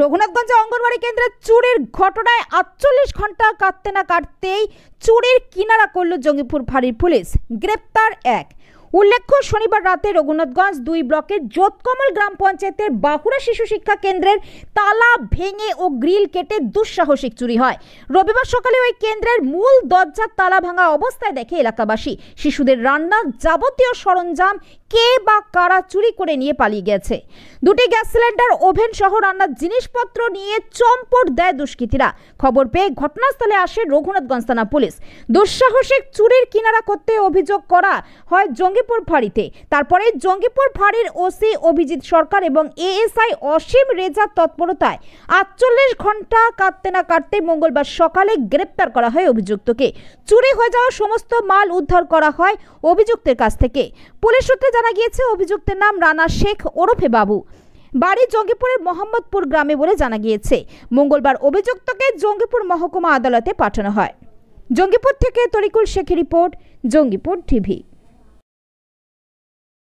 রঘুনাথগঞ্জে অঙ্গনওয়াড়ি কেন্দ্রে চুরির ঘটনায় আটচল্লিশ ঘন্টা কাটতে না কাটতেই চুরির কিনারা করল জঙ্গিপুর ফাঁড়ির পুলিশ গ্রেপ্তার এক উল্লেখ্য শনিবার রাতে রঘুনাথগঞ্জ দুই ব্লকের জোতকমল গ্রাম পঞ্চায়েতের বাহুড়া শিশু শিক্ষা কেন্দ্রের তালা ভেঙে ও গ্রিল কেটে দুঃসাহসিক চুরি হয় রবিবার সকালে ওই কেন্দ্রের মূল দরজার তালা ভাঙা অবস্থায় দেখে এলাকাবাসী শিশুদের রান্না যাবতীয় সরঞ্জাম কে বা কারা চুরি করে নিয়ে পালিয়ে গেছে দুটি গ্যাস সিলিন্ডার ওভেন সহ রান্নার জিনিসপত্র নিয়ে চম্পট দেয় দুষ্কৃতীরা খবর পেয়ে ঘটনাস্থলে আসে রঘুনাথগঞ্জ থানা পুলিশ দুঃসাহসিক চুরির কিনারা করতে অভিযোগ করা হয় জঙ্গিপুর ফাঁড়িতে তারপরে জঙ্গিপুর ফাঁড়ির ওসি অভিজিৎ সরকার এবং এএসআই অসীম রেজার তৎপরতায় আটচল্লিশ ঘন্টা কাটতে না কাটতে মঙ্গলবার সকালে গ্রেপ্তার করা হয় অভিযুক্তকে চুরি হয়ে যাওয়া সমস্ত মাল উদ্ধার করা হয় অভিযুক্তের কাছ থেকে পুলিশ সূত্রে জানা গিয়েছে অভিযুক্তের নাম রানা শেখ ওরফে বাবু বাড়ি জঙ্গিপুরের মোহাম্মদপুর গ্রামে বলে জানা গিয়েছে মঙ্গলবার অভিযুক্তকে জঙ্গিপুর মহকুমা আদালতে পাঠানো হয় জঙ্গিপুর থেকে তরিকুল শেখের রিপোর্ট জঙ্গিপুর টিভি